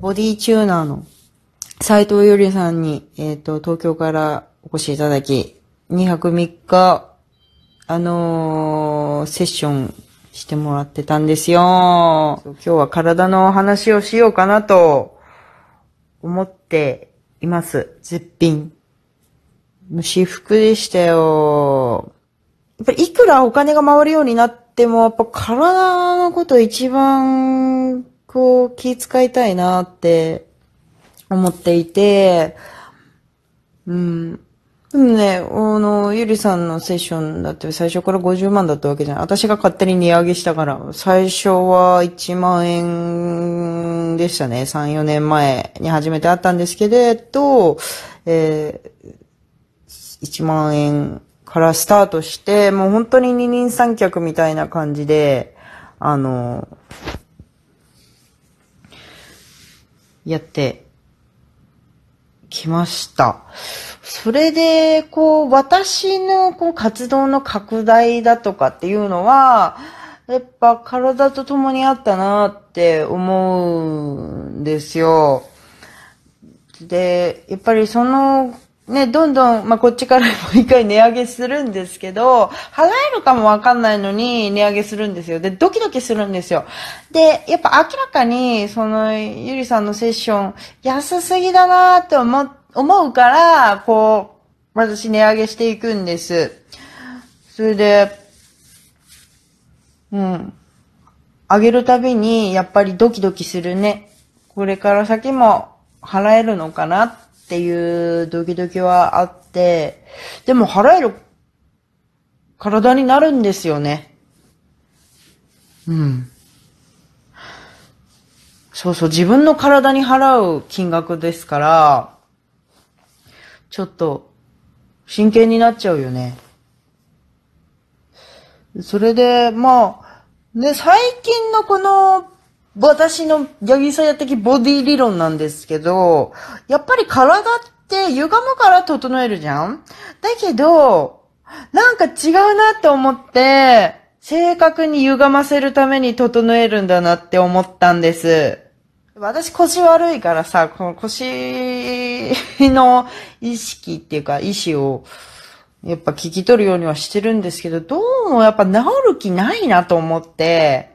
ボディチューナーの斎藤よりさんに、えっ、ー、と、東京からお越しいただき、2泊3日、あのー、セッションしてもらってたんですよ。今日は体の話をしようかなと思っています。絶品。私服でしたよ。やっぱりいくらお金が回るようになっでもやっぱ体のこと一番こう気遣いたいなって思っていて、うん。でもね、あの、ゆりさんのセッションだって最初から50万だったわけじゃない。私が勝手に値上げしたから、最初は1万円でしたね。3、4年前に初めて会ったんですけど、えー、1万円からスタートして、もう本当に二人三脚みたいな感じで、あの、やってきました。それで、こう、私のこう活動の拡大だとかっていうのは、やっぱ体と共にあったなって思うんですよ。で、やっぱりそのね、どんどん、まあ、こっちからもう 一回値上げするんですけど、払えるかもわかんないのに値上げするんですよ。で、ドキドキするんですよ。で、やっぱ明らかに、その、ゆりさんのセッション、安すぎだなって思、思うから、こう、私値上げしていくんです。それで、うん。上げるたびに、やっぱりドキドキするね。これから先も払えるのかなっていうドキドキはあって、でも払える体になるんですよね。うん。そうそう、自分の体に払う金額ですから、ちょっと、真剣になっちゃうよね。それで、まあ、ね、最近のこの私のヤギさんや的ボディ理論なんですけど、やっぱり体って歪むから整えるじゃんだけど、なんか違うなって思って、正確に歪ませるために整えるんだなって思ったんです。私腰悪いからさ、この腰の意識っていうか意思をやっぱ聞き取るようにはしてるんですけど、どうもやっぱ治る気ないなと思って、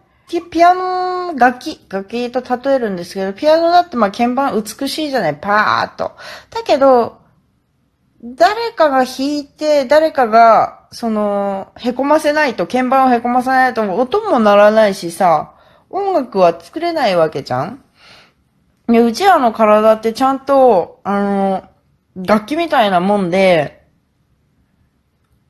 ピアノ、楽器、楽器と例えるんですけど、ピアノだってまあ鍵盤美しいじゃない、パーっと。だけど、誰かが弾いて、誰かが、その、凹ませないと、鍵盤を凹ませないと、音も鳴らないしさ、音楽は作れないわけじゃんうちらの体ってちゃんと、あの、楽器みたいなもんで、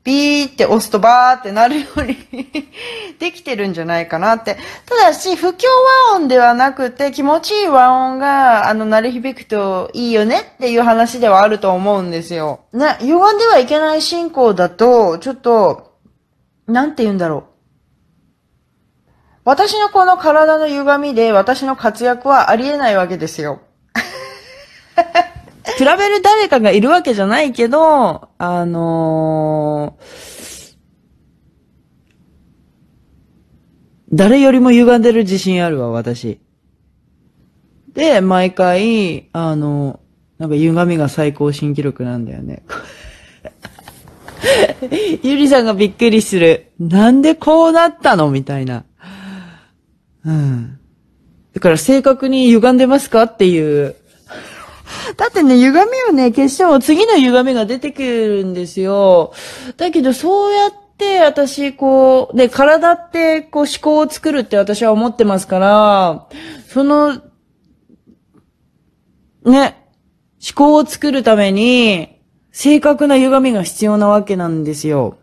ビーって押すとバーってなるように できてるんじゃないかなって。ただし、不協和音ではなくて、気持ちいい和音が、あの、鳴り響くといいよねっていう話ではあると思うんですよ。ね、歪んではいけない進行だと、ちょっと、なんて言うんだろう。私のこの体の歪みで私の活躍はありえないわけですよ。比べる誰かがいるわけじゃないけど、あのー、誰よりも歪んでる自信あるわ、私。で、毎回、あの、なんか歪みが最高新記録なんだよね。ゆりさんがびっくりする。なんでこうなったのみたいな。うん。だから正確に歪んでますかっていうだってね、歪みをね、消しても次の歪みが出てくるんですよ。だけど、そうやって、私、こう、で、体って、こう、思考を作るって私は思ってますから、その、ね、思考を作るために、正確な歪みが必要なわけなんですよ。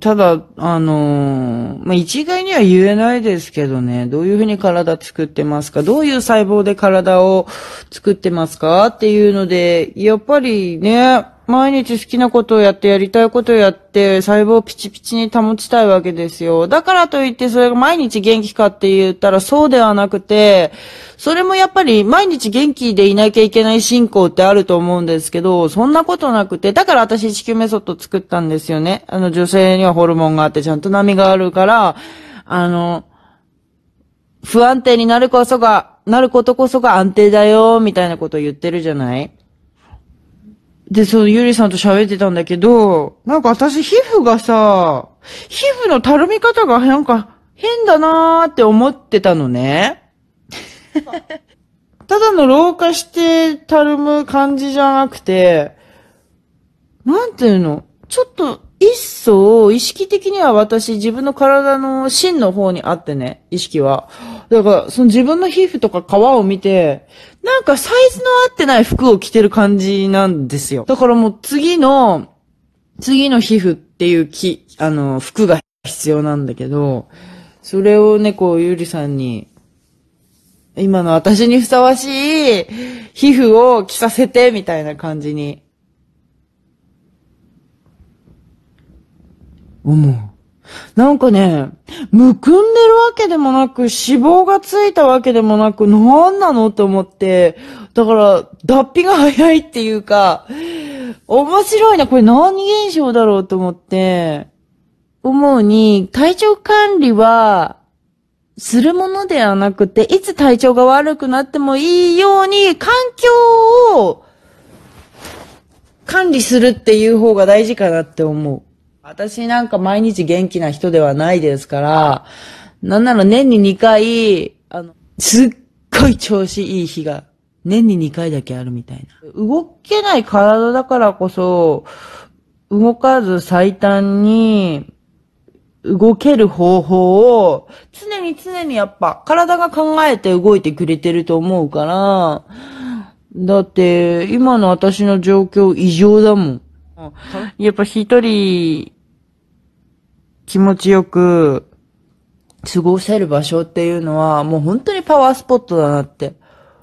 ただ、あのー、まあ、一概には言えないですけどね、どういうふうに体作ってますかどういう細胞で体を作ってますかっていうので、やっぱりね、毎日好きなことをやってやりたいことをやって細胞をピチピチに保ちたいわけですよ。だからといってそれが毎日元気かって言ったらそうではなくて、それもやっぱり毎日元気でいなきゃいけない信仰ってあると思うんですけど、そんなことなくて、だから私地球メソッド作ったんですよね。あの女性にはホルモンがあってちゃんと波があるから、あの、不安定になるこそが、なることこそが安定だよ、みたいなことを言ってるじゃないで、そのゆりさんと喋ってたんだけど、なんか私皮膚がさ、皮膚のたるみ方がなんか変だなーって思ってたのね。ただの老化してたるむ感じじゃなくて、なんていうのちょっと一層意識的には私自分の体の芯の方にあってね、意識は。だから、その自分の皮膚とか皮を見て、なんかサイズの合ってない服を着てる感じなんですよ。だからもう次の、次の皮膚っていうき、あの、服が必要なんだけど、それをね、こう、ゆりさんに、今の私にふさわしい皮膚を着させて、みたいな感じに、思う。なんかね、むくんでるわけでもなく、脂肪がついたわけでもなく、なんなのと思って、だから、脱皮が早いっていうか、面白いな、これ何現象だろうと思って、思うに、体調管理は、するものではなくて、いつ体調が悪くなってもいいように、環境を管理するっていう方が大事かなって思う。私なんか毎日元気な人ではないですから、なんなら年に2回、あの、すっごい調子いい日が、年に2回だけあるみたいな。動けない体だからこそ、動かず最短に、動ける方法を、常に常にやっぱ、体が考えて動いてくれてると思うから、だって、今の私の状況異常だもん。やっぱ一人気持ちよく過ごせる場所っていうのは、もう本当にパワースポットだなって。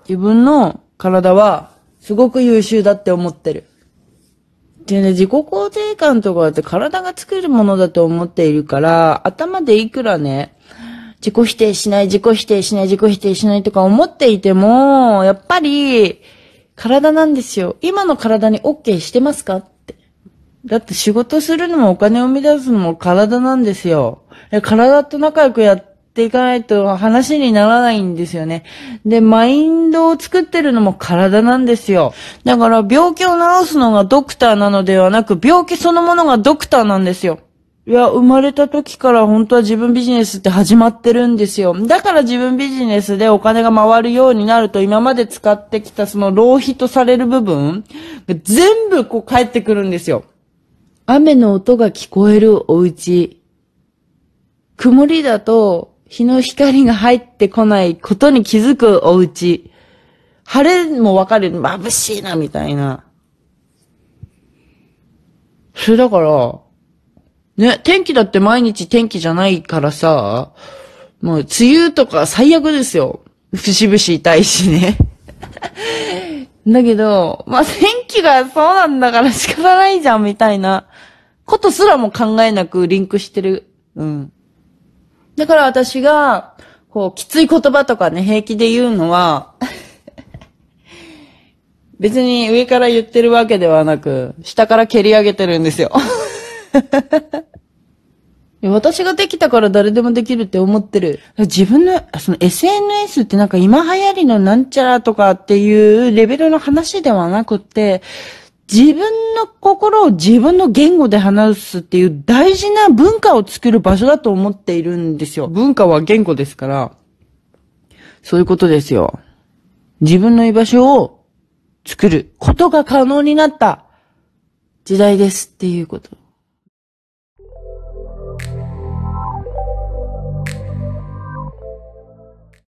自分の体はすごく優秀だって思ってる。でね、自己肯定感とかって体が作るものだと思っているから、頭でいくらね、自己否定しない、自己否定しない、自己否定しないとか思っていても、やっぱり、体なんですよ。今の体に OK してますかだって仕事するのもお金を生み出すのも体なんですよ。体と仲良くやっていかないと話にならないんですよね。で、マインドを作ってるのも体なんですよ。だから病気を治すのがドクターなのではなく、病気そのものがドクターなんですよ。いや、生まれた時から本当は自分ビジネスって始まってるんですよ。だから自分ビジネスでお金が回るようになると今まで使ってきたその浪費とされる部分全部こう返ってくるんですよ。雨の音が聞こえるお家。曇りだと日の光が入ってこないことに気づくお家。晴れもわかる。眩しいな、みたいな。それだから、ね、天気だって毎日天気じゃないからさ、もう梅雨とか最悪ですよ。節々痛いしね。だけど、まあ、天気がそうなんだから仕方ないじゃん、みたいなことすらも考えなくリンクしてる。うん。だから私が、こう、きつい言葉とかね、平気で言うのは 別に上から言ってるわけではなく、下から蹴り上げてるんですよ。私ができたから誰でもできるって思ってる。自分の、その SNS ってなんか今流行りのなんちゃらとかっていうレベルの話ではなくて、自分の心を自分の言語で話すっていう大事な文化を作る場所だと思っているんですよ。文化は言語ですから、そういうことですよ。自分の居場所を作ることが可能になった時代ですっていうこと。